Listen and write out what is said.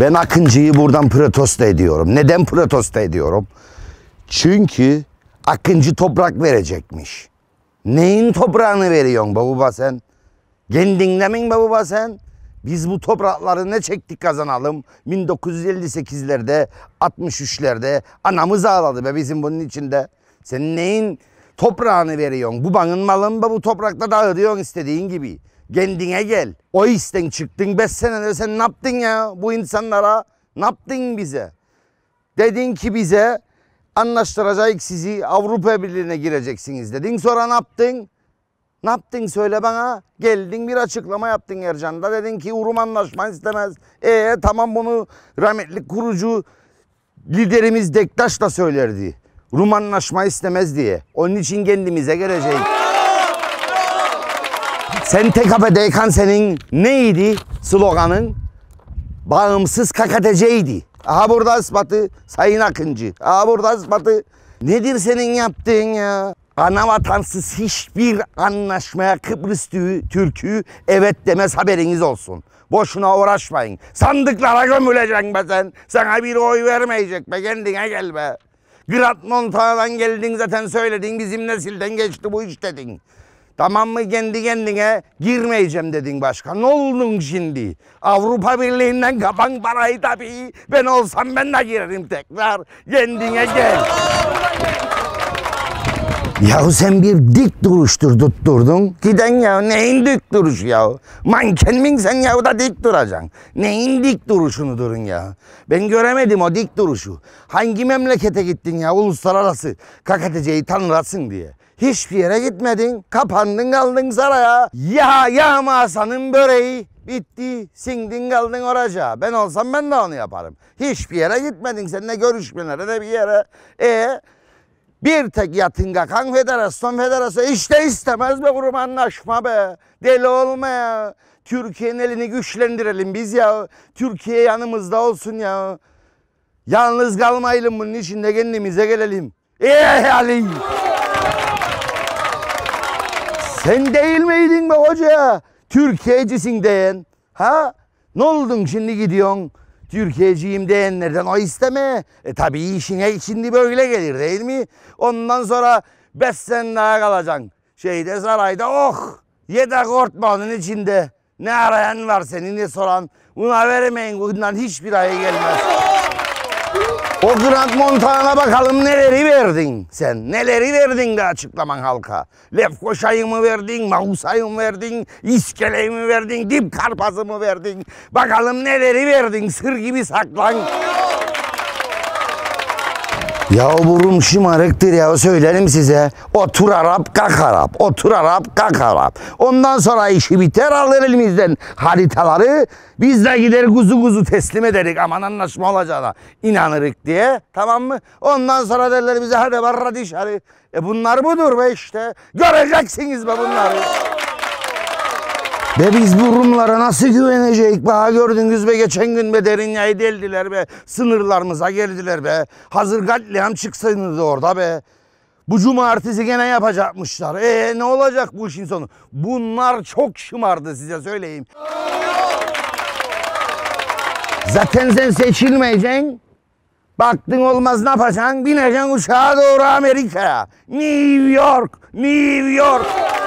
Ben Akıncı'yı buradan protesto ediyorum. Neden protesto ediyorum? Çünkü Akıncı toprak verecekmiş. Neyin toprağını veriyorsun baba sen? Kendinle mi baba sen? Biz bu toprakları ne çektik kazanalım? 1958'lerde, 63'lerde anamız ağladı be bizim bunun içinde. Sen neyin toprağını veriyorsun? Bu banın malını bu toprakta dağıtıyorsun istediğin gibi. Kendine gel. O işten çıktın 5 senedir sen ne yaptın ya bu insanlara? Ne yaptın bize? Dedin ki bize anlaştıracak sizi Avrupa Birliği'ne gireceksiniz dedin. Sonra ne yaptın? Ne yaptın söyle bana. Geldin bir açıklama yaptın Ercan'da. Dedin ki Urum anlaşma istemez. E tamam bunu rahmetli kurucu liderimiz Dektaş da söylerdi. Rum anlaşma istemez diye. Onun için kendimize geleceğiz. Sen SNTKP'deyken senin neydi sloganın? Bağımsız KKTC'ydi. Aha burada ispatı Sayın Akıncı. Aha burada ispatı. Nedir senin yaptığın ya? Ana vatansız hiçbir anlaşmaya Kıbrıs Türk'ü evet demez haberiniz olsun. Boşuna uğraşmayın. Sandıklara gömüleceksin be sen. Sana bir oy vermeyecek be kendine gel be. Grat Montana'dan geldin zaten söyledin bizim nesilden geçti bu iş dedin. Tamam mı kendi kendine girmeyeceğim dedin başka. Ne oldun şimdi? Avrupa Birliği'nden kapan parayı tabii. Ben olsam ben de girerim tekrar. Kendine gel. Yahu sen bir dik duruştur tutturdun. Giden ya neyin dik duruşu ya? Manken min sen yahu da dik duracaksın. Neyin dik duruşunu durun ya? Ben göremedim o dik duruşu. Hangi memlekete gittin ya uluslararası kakateceyi tanırasın diye. Hiçbir yere gitmedin. Kapandın kaldın saraya. Ya ya masanın böreği. Bitti. Sindin kaldın oraca. Ben olsam ben de onu yaparım. Hiçbir yere gitmedin. Seninle görüşmelere de bir yere. E bir tek yatınga kan federasyon federasyon işte istemez be kurum anlaşma be. Deli olma ya. Türkiye'nin elini güçlendirelim biz ya. Türkiye yanımızda olsun ya. Yalnız kalmayalım bunun içinde kendimize gelelim. Ey eh Ali! Sen değil miydin be hoca? Türkiye'cisin diyen. Ha? Ne oldun şimdi gidiyorsun? Türkiye'ciyim diyenlerden o isteme. E tabii işine şimdi böyle gelir değil mi? Ondan sonra beş sene daha kalacaksın. Şeyde sarayda oh yedek ortmanın içinde. Ne arayan var seni ne soran. Buna vermeyin bundan hiçbir ayı gelmez. O Grant Montana'na bakalım neleri verdin sen? Neleri verdin de açıklaman halka? Lefkoşa'yı mı verdin, Mausa'yı mı verdin, İskele'yi mi verdin, Dip Karpaz'ı mı verdin? Bakalım neleri verdin? Sır gibi saklan. Ya burun şımarıktır ya söylerim size. Otur Arap kalk Arap. Otur Arap kalk Arap. Ondan sonra işi biter alır elimizden haritaları. Biz de gider kuzu kuzu teslim ederiz aman anlaşma olacağına inanırık diye. Tamam mı? Ondan sonra derler bize hadi barra dışarı. E bunlar budur be işte. Göreceksiniz be bunları. Be biz bu Rumlara nasıl güveneceğiz? Baha gördünüz be geçen gün be Derinya'yı deldiler be. Sınırlarımıza geldiler be. Hazır katliam çıksaydı orada be. Bu cumartesi gene yapacakmışlar. E ne olacak bu işin sonu? Bunlar çok şımardı size söyleyeyim. Zaten sen seçilmeyeceksin. Baktın olmaz ne yapacaksın? Bineceksin uçağa doğru Amerika New York, New York.